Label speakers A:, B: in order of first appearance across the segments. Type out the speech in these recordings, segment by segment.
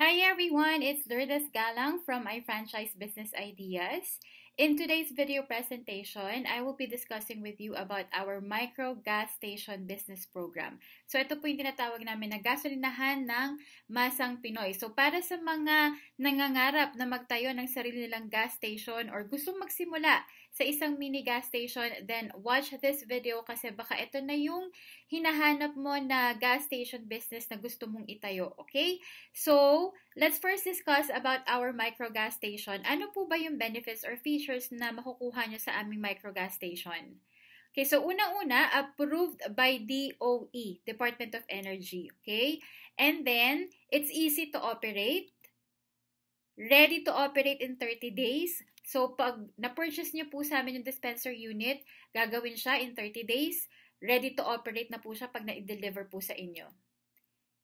A: Hi everyone, it's Lourdes Galang from iFranchise Business Ideas. In today's video presentation, I will be discussing with you about our micro gas station business program. So ito po yung tinatawag namin na gasolinahan ng masang Pinoy. So para sa mga nangangarap na magtayo ng sarili nilang gas station or gustong magsimula sa isang mini gas station, then watch this video kasi baka ito na yung hinahanap mo na gas station business na gusto mong itayo, okay? So, let's first discuss about our micro gas station. Ano po ba yung benefits or features na makukuha nyo sa aming micro gas station? Okay, so unang-una, -una, approved by DOE, Department of Energy, okay? And then, it's easy to operate ready to operate in 30 days. So, pag na-purchase niyo po sa amin yung dispenser unit, gagawin siya in 30 days. Ready to operate na po siya pag na-deliver po sa inyo.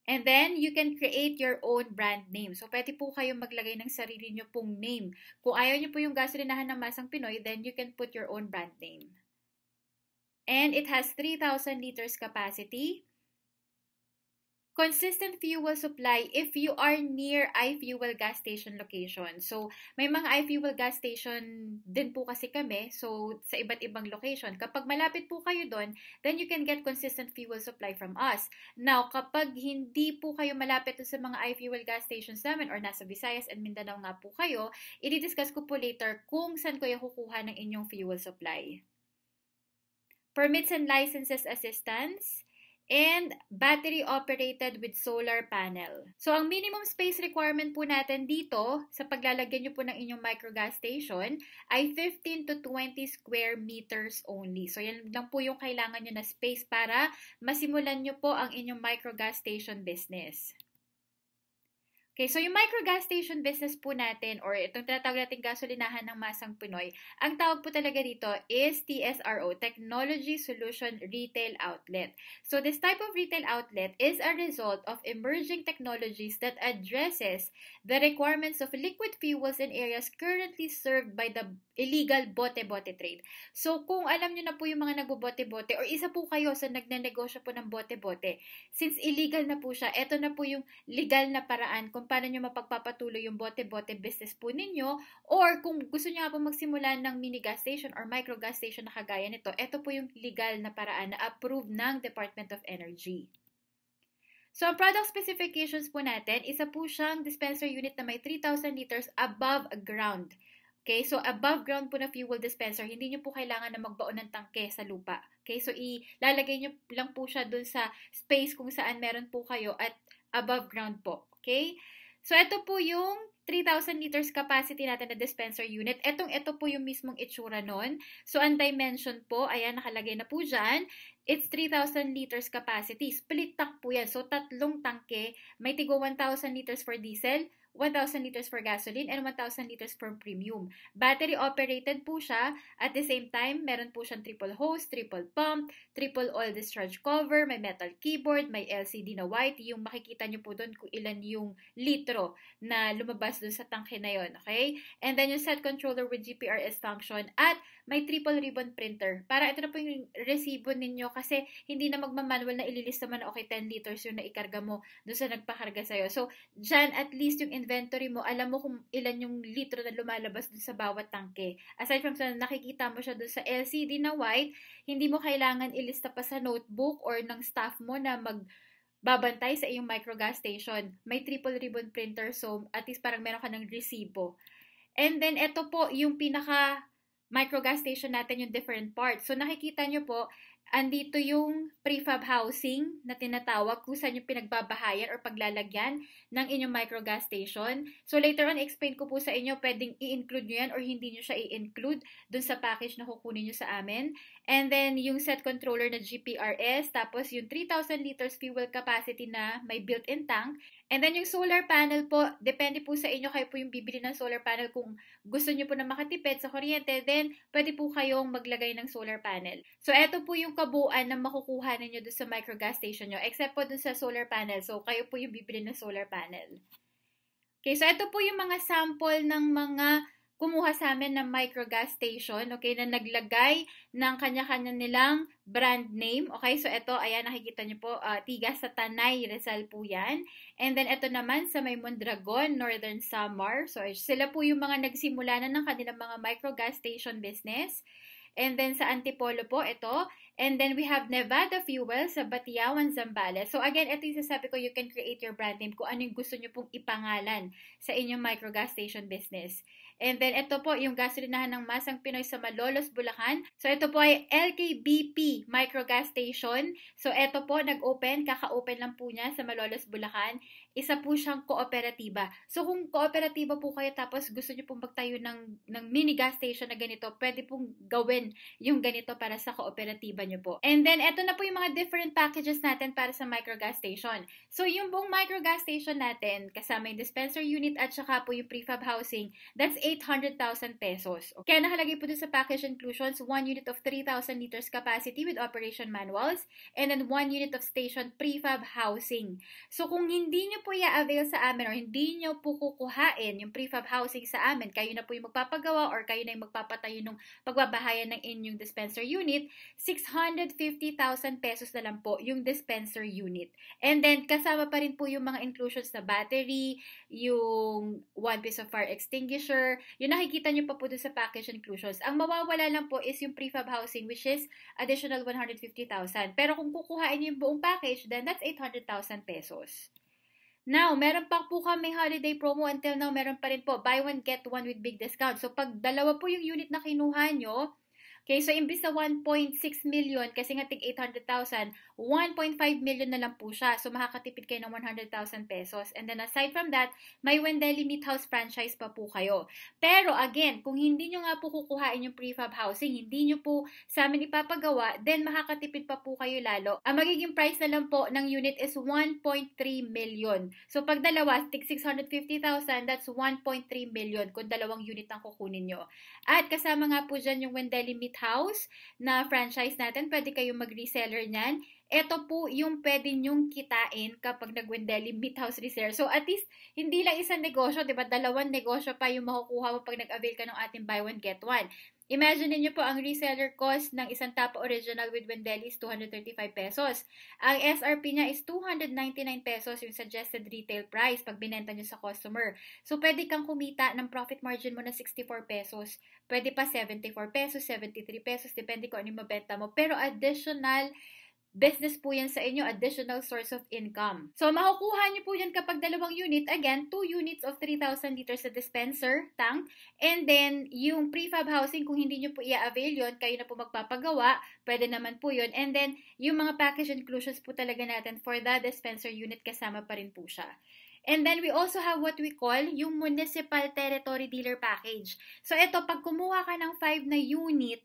A: And then, you can create your own brand name. So, pwede po kayong maglagay ng sarili niyo pong name. Kung ayaw niyo po yung gasolinahan ng masang Pinoy, then you can put your own brand name. And it has 3,000 liters capacity consistent fuel supply if you are near i-fuel gas station location. So, may mga i-fuel gas station din po kasi kami. So, sa iba't ibang location. Kapag malapit po kayo doon, then you can get consistent fuel supply from us. Now, kapag hindi po kayo malapit sa mga i-fuel gas stations namin or nasa Visayas and Mindanao nga po kayo, i-discuss ko po later kung saan kayo kukuha ng inyong fuel supply. Permits and Licenses Assistance and battery operated with solar panel. So, ang minimum space requirement po natin dito sa paglalagyan nyo po ng inyong micro gas station ay 15 to 20 square meters only. So, yan lang po yung kailangan nyo na space para masimulan nyo po ang inyong micro gas station business. Okay, so yung micro gas station business po natin or itong tinatawag natin gasolinahan ng masang Pinoy, ang tawag po talaga dito is TSRO, Technology Solution Retail Outlet. So this type of retail outlet is a result of emerging technologies that addresses the requirements of liquid fuels in areas currently served by the illegal bote-bote trade. So kung alam niyo na po yung mga nagbobote-bote or isa po kayo sa nagnenegosyo po ng bote-bote, since illegal na po siya, eto na po yung legal na paraan kung kung paano nyo mapagpapatuloy yung bote-bote business po ninyo or kung gusto nyo po magsimula ng mini gas station or micro gas station na kagaya nito, ito po yung legal na paraan na approved ng Department of Energy. So, ang product specifications po natin, isa po siyang dispenser unit na may 3,000 liters above ground. Okay, so above ground po na fuel dispenser, hindi nyo po kailangan na magbaon ng tangke sa lupa. Okay, so ilalagay nyo lang po siya dun sa space kung saan meron po kayo at above ground po. Okay? So, ito po yung 3,000 liters capacity natin na dispenser unit. Etong ito po yung mismong itsura nun. So, ang dimension po, ayan, nakalagay na po dyan. It's 3,000 liters capacity. Split tank po yan. So, tatlong tangke. May tigo 1,000 liters for diesel, 1,000 liters for gasoline and 1,000 liters for premium. Battery operated po siya. At the same time, meron po siyang triple hose, triple pump, triple oil discharge cover, may metal keyboard, may LCD na white. Yung makikita nyo po doon kung ilan yung litro na lumabas doon sa tanke na yon. Okay? And then yung set controller with GPRS function at may triple ribbon printer. Para ito na po yung resibo ninyo kasi hindi na magmamanual na ililista man, okay, 10 liters yung naikarga mo doon sa nagpakarga sa'yo. So, dyan at least yung inventory mo, alam mo kung ilan yung litro na lumalabas doon sa bawat tangke. Aside from sa nakikita mo siya doon sa LCD na white, hindi mo kailangan ilista pa sa notebook or ng staff mo na mag babantay sa iyong micro gas station. May triple ribbon printer so at least parang meron ka ng resibo. And then, ito po yung pinaka micro gas station natin yung different parts. So nakikita nyo po, andito yung prefab housing na tinatawag kung saan yung pinagbabahayan or paglalagyan ng inyong micro gas station. So later on, explain ko po sa inyo, pwedeng i-include nyo yan or hindi nyo siya i-include dun sa package na kukunin nyo sa amin. And then yung set controller na GPRS, tapos yung 3,000 liters fuel capacity na may built-in tank, And then yung solar panel po, depende po sa inyo kayo po yung bibili ng solar panel. Kung gusto niyo po na makatipid sa kuryente, then pwede po kayong maglagay ng solar panel. So eto po yung kabuuan na makukuha niyo do sa microgas station niyo except po dun sa solar panel. So kayo po yung bibili ng solar panel. Okay, so ito po yung mga sample ng mga kumuha sa amin ng micro gas station, okay, na naglagay ng kanya-kanya nilang brand name, okay? So, ito, ayan, nakikita nyo po, uh, ah, Tigas sa Tanay, Rizal po yan. And then, ito naman sa may Mondragon, Northern Samar. So, sila po yung mga nagsimula na ng kanilang mga micro gas station business. And then, sa Antipolo po, ito. And then, we have Nevada Fuel sa Batiawan, Zambales. So, again, ito yung sasabi ko, you can create your brand name kung ano yung gusto nyo pong ipangalan sa inyong micro gas station business. And then ito po yung gasolinahan ng Masang Pinoy sa Malolos, Bulacan. So ito po ay LKBP Micro Gas Station. So ito po nag-open, kaka-open lang po niya sa Malolos, Bulacan. Isa po siyang kooperatiba. So kung kooperatiba po kayo tapos gusto niyo pong magtayo ng, ng mini gas station na ganito, pwede pong gawin yung ganito para sa kooperatiba niyo po. And then ito na po yung mga different packages natin para sa micro gas station. So yung buong micro gas station natin, kasama yung dispenser unit at saka po yung prefab housing, that's 800,000 pesos. Kaya nakalagay po dun sa package inclusions, 1 unit of 3,000 liters capacity with operation manuals, and then 1 unit of station prefab housing. So kung hindi nyo po i-avail sa amin or hindi nyo po kukuhain yung prefab housing sa amin, kayo na po yung magpapagawa or kayo na yung magpapatayo ng pagbabahayan ng inyong dispenser unit, 650,000 pesos na lang po yung dispenser unit. And then kasama pa rin po yung mga inclusions na battery, yung one piece of fire extinguisher, yung nakikita nyo pa po dun sa package inclusions. Ang mawawala lang po is yung prefab housing which is additional 150,000. Pero kung kukuhain nyo yung buong package, then that's 800,000 pesos. Now, meron pa po kami holiday promo until now, meron pa rin po. Buy one, get one with big discount. So, pag dalawa po yung unit na kinuha nyo, Okay, so imbis na 1.6 million, kasi nga tig 800,000, 1.5 million na lang po siya. So makakatipid kayo ng 100,000 pesos. And then aside from that, may Wendeli Meat House franchise pa po kayo. Pero again, kung hindi nyo nga po kukuhain yung prefab housing, hindi nyo po sa amin ipapagawa, then makakatipid pa po kayo lalo. Ang magiging price na lang po ng unit is 1.3 million. So pag dalawa, tig 650,000, that's 1.3 million kung dalawang unit ang kukunin nyo. At kasama nga po dyan yung Wendeli Meat House na franchise natin. Pwede kayong mag-reseller niyan. Ito po yung pwede nyong kitain kapag nag-Wendeli Meat House Reseller. So at least, hindi lang isang negosyo, di ba? Dalawang negosyo pa yung makukuha mo pag nag-avail ka ng ating buy one, get one. Imagine niyo po ang reseller cost ng isang tapa original with Wendelli is 235 pesos. Ang SRP niya is 299 pesos yung suggested retail price pag binenta niyo sa customer. So pwede kang kumita ng profit margin mo na 64 pesos. Pwede pa 74 pesos, 73 pesos, depende kung ano yung mabenta mo. Pero additional business po yan sa inyo, additional source of income. So, makukuha nyo po yan kapag dalawang unit, again, 2 units of 3,000 liters sa dispenser, tank, and then yung prefab housing, kung hindi nyo po i-avail yun, kayo na po magpapagawa, pwede naman po yun. And then, yung mga package inclusions po talaga natin for the dispenser unit, kasama pa rin po siya. And then we also have what we call yung Municipal Territory Dealer Package. So ito, pag kumuha ka ng 5 na unit,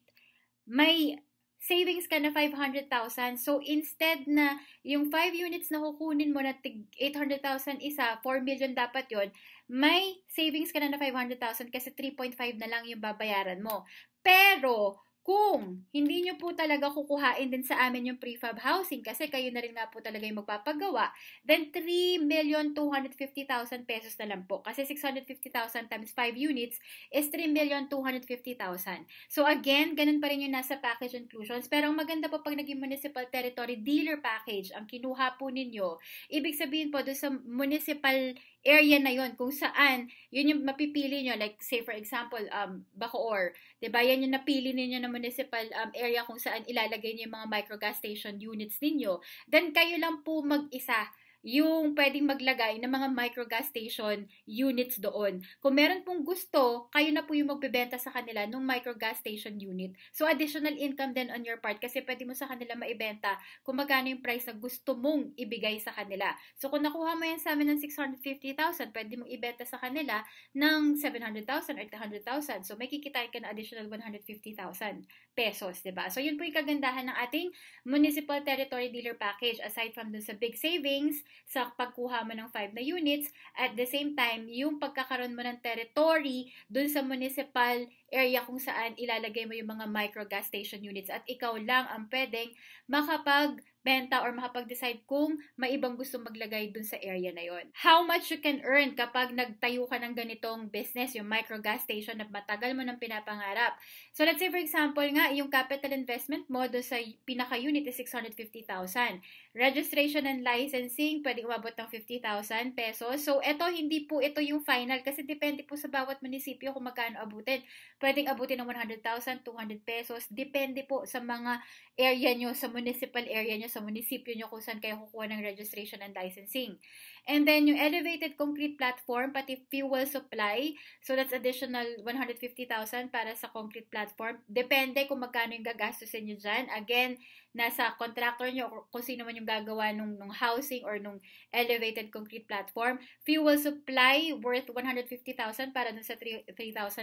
A: may savings ka na 500,000. So, instead na yung 5 units na kukunin mo na 800,000 isa, 4 million dapat yon may savings ka na na 500,000 kasi 3.5 na lang yung babayaran mo. Pero, kung hindi nyo po talaga kukuhain din sa amin yung prefab housing kasi kayo na rin nga po talaga yung magpapagawa, then 3,250,000 pesos na lang po. Kasi 650,000 times 5 units is 3,250,000. So again, ganun pa rin yung nasa package inclusions. Pero ang maganda po pag naging municipal territory dealer package ang kinuha po ninyo, ibig sabihin po doon sa municipal area na yon kung saan yun yung mapipili nyo. Like, say for example, um, Bacoor. 'di ba Yan yung napili niyo na municipal um, area kung saan ilalagay niyo yung mga micro gas station units ninyo. Then, kayo lang po mag-isa yung pwedeng maglagay ng mga micro gas station units doon. Kung meron pong gusto, kayo na po yung magbebenta sa kanila ng micro gas station unit. So additional income then on your part kasi pwede mo sa kanila maibenta kung magkano yung price na gusto mong ibigay sa kanila. So kung nakuha mo yan sa amin ng 650,000, pwede mong ibenta sa kanila ng 700,000 or 300,000. So makikita kikitain ka na additional 150,000 pesos, 'di ba? So yun po yung kagandahan ng ating municipal territory dealer package aside from dun sa big savings sa pagkuha mo ng 5 na units. At the same time, yung pagkakaroon mo ng territory dun sa municipal area kung saan ilalagay mo yung mga micro gas station units at ikaw lang ang pwedeng makapagbenta or makapag-decide kung may ibang gusto maglagay dun sa area na yon. How much you can earn kapag nagtayo ka ng ganitong business, yung micro gas station na matagal mo nang pinapangarap. So let's say for example nga, yung capital investment mo dun sa pinaka-unit is 650,000. Registration and licensing, pwede umabot ng 50,000 pesos. So ito, hindi po ito yung final kasi depende po sa bawat munisipyo kung magkano abutin pwedeng abutin ng 100,000, 200 pesos. Depende po sa mga area nyo, sa municipal area nyo, sa munisipyo nyo kung saan kayo kukuha ng registration and licensing. And then yung elevated concrete platform, pati fuel supply. So that's additional 150,000 para sa concrete platform. Depende kung magkano yung gagastusin nyo dyan. Again, nasa contractor nyo kung sino man yung gagawa nung, nung housing or nung elevated concrete platform. Fuel supply worth 150,000 para dun sa 3,000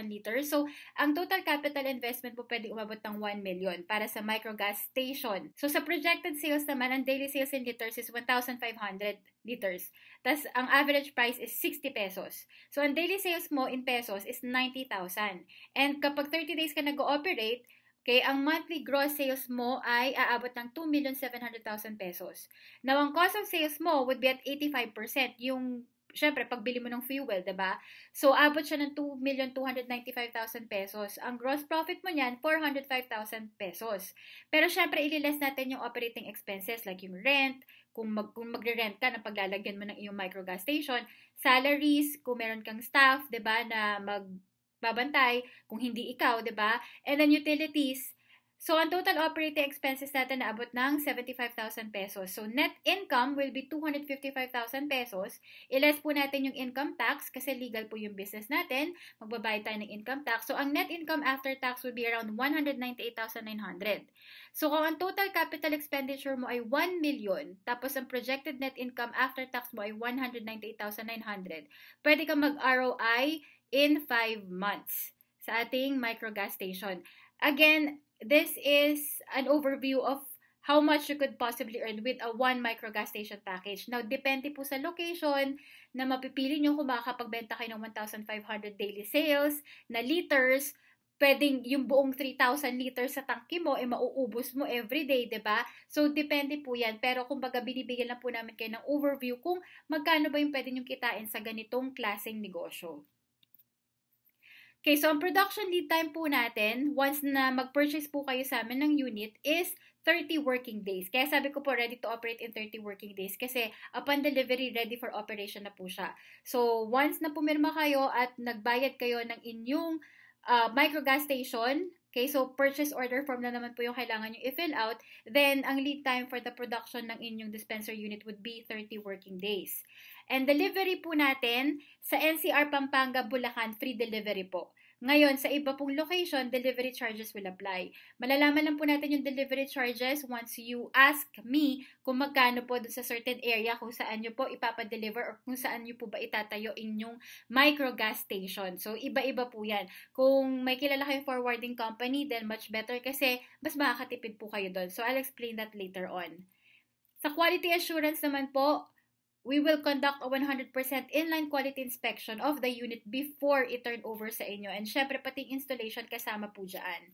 A: liters. So, ang total capital investment po pwede umabot ng 1 million para sa microgas station. So, sa projected sales naman, ang daily sales in liters is 1,500 liters. Tapos, ang average price is 60 pesos. So, ang daily sales mo in pesos is 90,000. And kapag 30 days ka nag-ooperate, Okay, ang monthly gross sales mo ay aabot ng 2,700,000 pesos. Now, ang cost of sales mo would be at 85%. Yung, syempre, pagbili mo ng fuel, ba diba? So, aabot siya ng 2,295,000 pesos. Ang gross profit mo niyan, 405,000 pesos. Pero, syempre, ililas natin yung operating expenses like yung rent, kung, mag, kung magre-rent ka na paglalagyan mo ng iyong micro gas station, salaries, kung meron kang staff, 'di ba, na mag babantay, kung hindi ikaw, di ba? And then utilities, So, ang total operating expenses natin naabot ng 75,000 pesos. So, net income will be 255,000 pesos. Iless po natin yung income tax kasi legal po yung business natin. Magbabayad tayo ng income tax. So, ang net income after tax will be around 198,900. So, kung ang total capital expenditure mo ay 1 million, tapos ang projected net income after tax mo ay 198,900, pwede kang mag-ROI in 5 months sa ating micro gas station. Again, this is an overview of how much you could possibly earn with a 1 gas station package. Now, depende po sa location na mapipili nyo kung makakapagbenta kayo ng 1,500 daily sales na liters, pwedeng yung buong 3,000 liters sa tangke mo, eh, mauubos mo every everyday, ba diba? So, depende po yan. Pero, kumbaga, binibigyan lang po namin kayo ng overview kung magkano ba yung pwede nyo kitain sa ganitong klaseng negosyo. Okay, so ang production lead time po natin, once na mag-purchase po kayo sa amin ng unit, is 30 working days. Kaya sabi ko po, ready to operate in 30 working days kasi upon delivery, ready for operation na po siya. So, once na pumirma kayo at nagbayad kayo ng inyong uh, microgas station, Okay, so purchase order form na naman po yung kailangan nyo i-fill out. Then, ang lead time for the production ng inyong dispenser unit would be 30 working days. And delivery po natin sa NCR Pampanga, Bulacan, free delivery po. Ngayon, sa iba pong location, delivery charges will apply. Malalaman lang po natin yung delivery charges once you ask me kung magkano po doon sa certain area kung saan nyo po ipapadeliver or kung saan nyo po ba itatayo inyong micro gas station. So, iba-iba po yan. Kung may kilala kayong forwarding company, then much better kasi mas makakatipid po kayo doon. So, I'll explain that later on. Sa quality assurance naman po, we will conduct a 100% inline quality inspection of the unit before it turn over sa inyo. And syempre, pati installation kasama po dyan.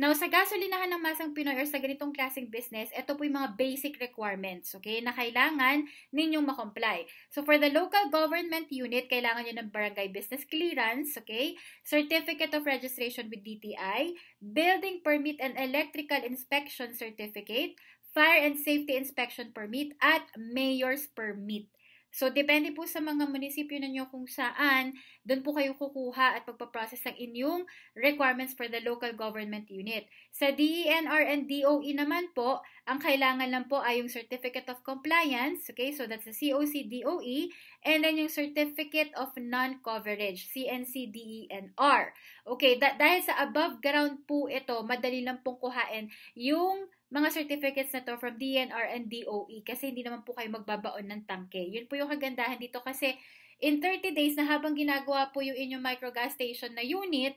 A: Now, sa gasolinahan ng masang Pinoy or sa ganitong klaseng business, ito po yung mga basic requirements, okay, na kailangan ninyong makomply. So, for the local government unit, kailangan nyo ng barangay business clearance, okay, certificate of registration with DTI, building permit and electrical inspection certificate, fire and safety inspection permit at mayor's permit. So, depende po sa mga munisipyo ninyo kung saan, doon po kayo kukuha at pagpaprocess ng inyong requirements for the local government unit. Sa DENR and DOE naman po, ang kailangan lang po ay yung Certificate of Compliance, okay, so that's the COC DOE, and then yung Certificate of Non-Coverage, CNC DENR. Okay, dahil sa above ground po ito, madali lang pong kuhain yung mga certificates na to from DNR and DOE kasi hindi naman po kayo magbabaon ng tangke. Yun po yung kagandahan dito kasi in 30 days na habang ginagawa po yung inyong microgas station na unit,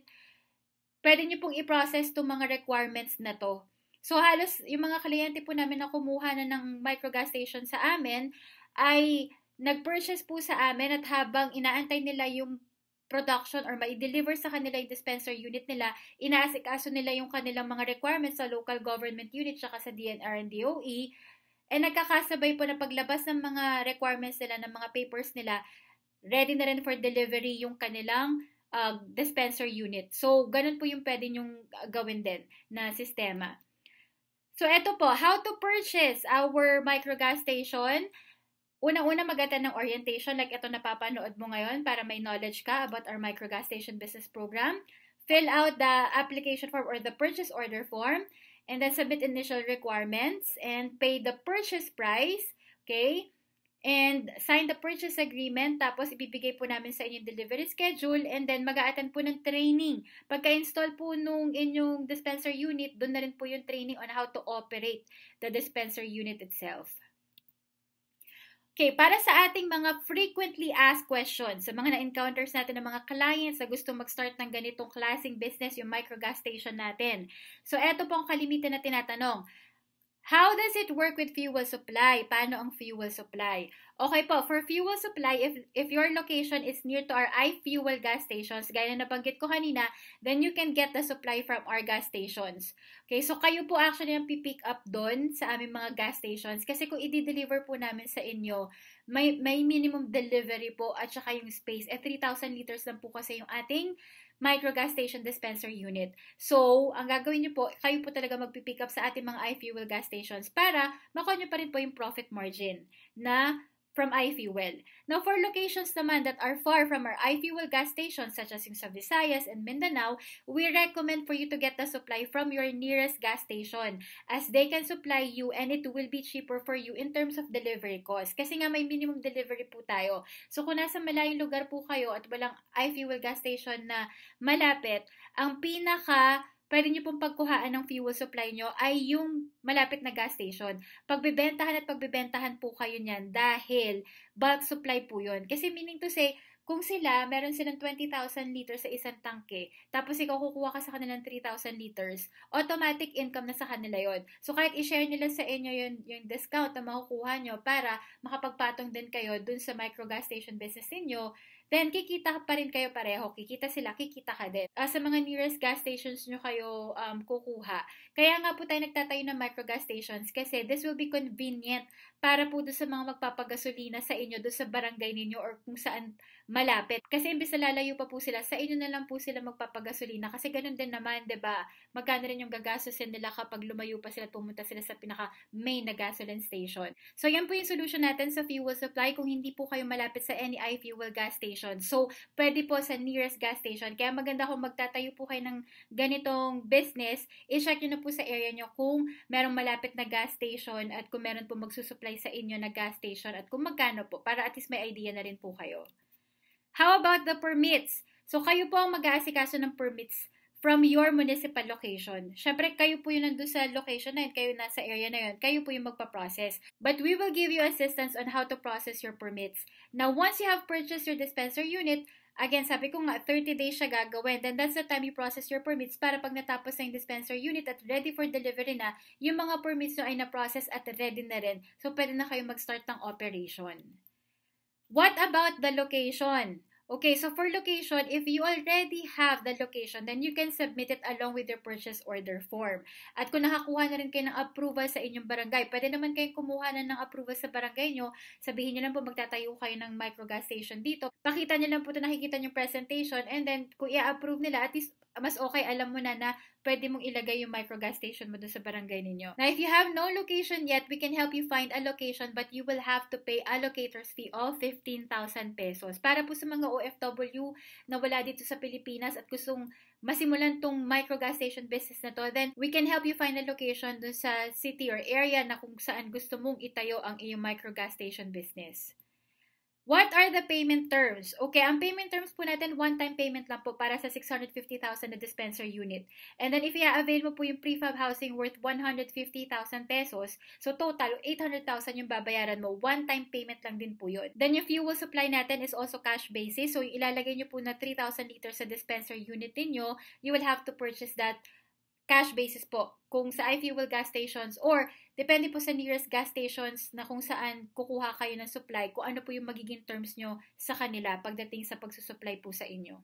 A: pwede nyo pong i-process itong mga requirements na to. So halos yung mga kliyente po namin na kumuha na ng microgas station sa amin ay nag-purchase po sa amin at habang inaantay nila yung production or ma-deliver sa kanila yung dispenser unit nila, inaasikaso nila yung kanilang mga requirements sa local government unit tsaka sa DNR and DOE, and eh, nagkakasabay po na paglabas ng mga requirements nila, ng mga papers nila, ready na rin for delivery yung kanilang uh, dispenser unit. So, ganun po yung pwede nyong ah, gawin din na sistema. So, eto po, how to purchase our microgas station. Una-una maganda ng orientation like ito napapanood mo ngayon para may knowledge ka about our microgas station business program. Fill out the application form or the purchase order form and then submit initial requirements and pay the purchase price, okay? And sign the purchase agreement tapos ibibigay po namin sa inyo yung delivery schedule and then mag a po ng training. Pagka-install po nung inyong dispenser unit, doon na rin po yung training on how to operate the dispenser unit itself. Okay, para sa ating mga frequently asked questions, sa mga na-encounters natin ng mga clients na gusto mag-start ng ganitong klaseng business, yung micro gas station natin. So, eto pong kalimitan na tinatanong, How does it work with fuel supply? Paano ang fuel supply? Okay po, for fuel supply, if, if your location is near to our i-fuel gas stations, gaya na nabanggit ko kanina, then you can get the supply from our gas stations. Okay, so kayo po actually ang pipick up doon sa aming mga gas stations kasi kung i-deliver po namin sa inyo, may, may minimum delivery po at saka yung space. Eh, 3,000 liters lang po kasi yung ating micro gas station dispenser unit. So, ang gagawin nyo po, kayo po talaga magpipick up sa ating mga i-fuel gas stations para makuha nyo pa rin po yung profit margin na from iFuel. E Now, for locations naman that are far from our iFuel e gas stations such as yung sa Visayas and Mindanao, we recommend for you to get the supply from your nearest gas station as they can supply you and it will be cheaper for you in terms of delivery cost. Kasi nga may minimum delivery po tayo. So, kung nasa malayong lugar po kayo at walang iFuel e gas station na malapit, ang pinaka pwede nyo pong pagkuhaan ng fuel supply nyo ay yung malapit na gas station. Pagbebentahan at pagbebentahan po kayo niyan dahil bulk supply po yun. Kasi meaning to say, kung sila, meron silang 20,000 liters sa isang tangke, tapos ikaw kukuha ka sa kanila ng 3,000 liters, automatic income na sa kanila yon. So, kahit i-share nila sa inyo yung, yung discount na makukuha nyo para makapagpatong din kayo dun sa micro gas station business ninyo, then kikita pa rin kayo pareho. Kikita sila, kikita ka din. Uh, sa mga nearest gas stations nyo kayo um, kukuha. Kaya nga po tayo nagtatayo ng micro gas stations kasi this will be convenient para po doon sa mga magpapagasolina sa inyo, doon sa barangay ninyo or kung saan malapit. Kasi imbis na lalayo pa po sila, sa inyo na lang po sila magpapagasolina. Kasi ganun din naman, di ba Magkano rin yung gagastusin nila kapag lumayo pa sila at pumunta sila sa pinaka main na gasoline station. So yan po yung solution natin sa fuel supply kung hindi po kayo malapit sa any fuel gas station station. So, pwede po sa nearest gas station. Kaya maganda kung magtatayo po kayo ng ganitong business, i-check nyo na po sa area nyo kung merong malapit na gas station at kung meron po magsusupply sa inyo na gas station at kung magkano po para at least may idea na rin po kayo. How about the permits? So, kayo po ang mag-aasikaso ng permits from your municipal location. Siyempre, kayo po yung nandun sa location na yun, kayo nasa area na yun, kayo po yung magpa-process. But we will give you assistance on how to process your permits. Now, once you have purchased your dispenser unit, again, sabi ko nga, 30 days siya gagawin. Then that's the time you process your permits para pag natapos na yung dispenser unit at ready for delivery na, yung mga permits nyo ay na-process at ready na rin. So, pwede na kayo mag-start ng operation. What about the location? Okay, so for location, if you already have the location, then you can submit it along with your purchase order form. At kung nakakuha na rin kayo ng approval sa inyong barangay, pwede naman kayong kumuha na ng approval sa barangay nyo. Sabihin nyo lang po magtatayo kayo ng microgas station dito. Pakita nyo lang po ito nakikita yung presentation and then kung i-approve nila, at least mas okay alam mo na na pwede mong ilagay yung micro gas station mo dun sa barangay ninyo. Now, if you have no location yet, we can help you find a location but you will have to pay a locator's fee of 15,000 pesos. Para po sa mga OFW na wala dito sa Pilipinas at gustong masimulan tong micro gas station business na to, then we can help you find a location dun sa city or area na kung saan gusto mong itayo ang iyong micro gas station business. What are the payment terms? Okay, ang payment terms po natin, one-time payment lang po para sa 650,000 na dispenser unit. And then if i-avail mo po yung prefab housing worth 150,000 pesos, so total, 800,000 yung babayaran mo. One-time payment lang din po yun. Then yung fuel supply natin is also cash basis. So ilalagay nyo po na 3,000 liters sa dispenser unit ninyo, you will have to purchase that cash basis po kung sa i-fuel gas stations or depende po sa nearest gas stations na kung saan kukuha kayo ng supply, kung ano po yung magiging terms nyo sa kanila pagdating sa pagsusupply po sa inyo.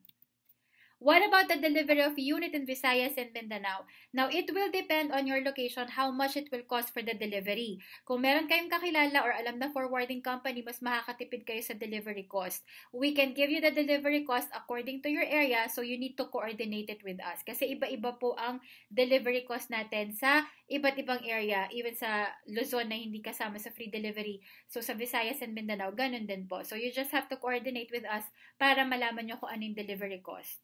A: What about the delivery of unit in Visayas and Mindanao? Now, it will depend on your location how much it will cost for the delivery. Kung meron kayong kakilala or alam na forwarding company, mas makakatipid kayo sa delivery cost. We can give you the delivery cost according to your area, so you need to coordinate it with us. Kasi iba-iba po ang delivery cost natin sa iba't ibang area, even sa Luzon na hindi kasama sa free delivery. So, sa Visayas and Mindanao, ganun din po. So, you just have to coordinate with us para malaman nyo kung ano yung delivery cost.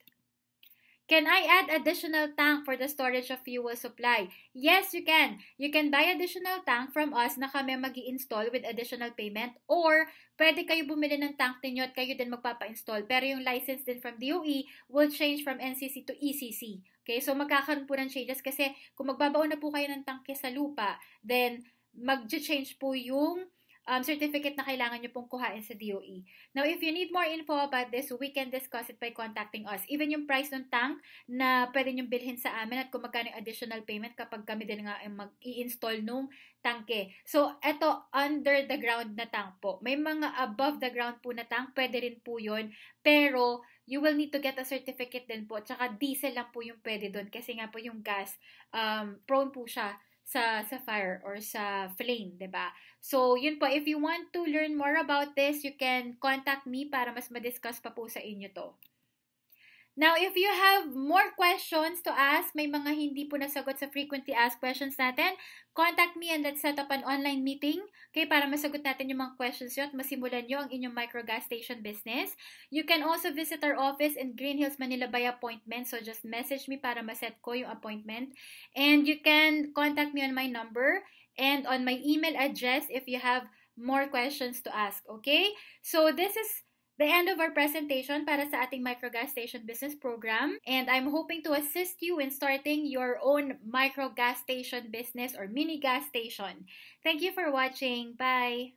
A: Can I add additional tank for the storage of fuel supply? Yes, you can. You can buy additional tank from us na kami mag install with additional payment or pwede kayo bumili ng tank ninyo at kayo din magpapa-install. Pero yung license din from DOE will change from NCC to ECC. Okay, so magkakaroon po ng changes kasi kung magbabaon na po kayo ng tanke sa lupa, then mag-change po yung um, certificate na kailangan nyo pong kuhain sa DOE. Now, if you need more info about this, we can discuss it by contacting us. Even yung price ng tank na pwede nyo bilhin sa amin at kung magkano yung additional payment kapag kami din nga mag-i-install nung tanke. So, eto, under the ground na tank po. May mga above the ground po na tank, pwede rin po yun. Pero, you will need to get a certificate din po. Tsaka diesel lang po yung pwede doon kasi nga po yung gas, um, prone po siya sa sa fire or sa flame, 'di ba? So, yun po, if you want to learn more about this, you can contact me para mas ma-discuss pa po sa inyo 'to. Now, if you have more questions to ask, may mga hindi po nasagot sa frequently asked questions natin, contact me and let's set up an online meeting okay, para masagot natin yung mga questions yun at masimulan nyo ang inyong micro gas station business. You can also visit our office in Green Hills, Manila by appointment. So, just message me para maset ko yung appointment. And you can contact me on my number and on my email address if you have more questions to ask, okay? So, this is the end of our presentation para sa ating microgas station business program and I'm hoping to assist you in starting your own microgas station business or mini gas station. Thank you for watching. Bye!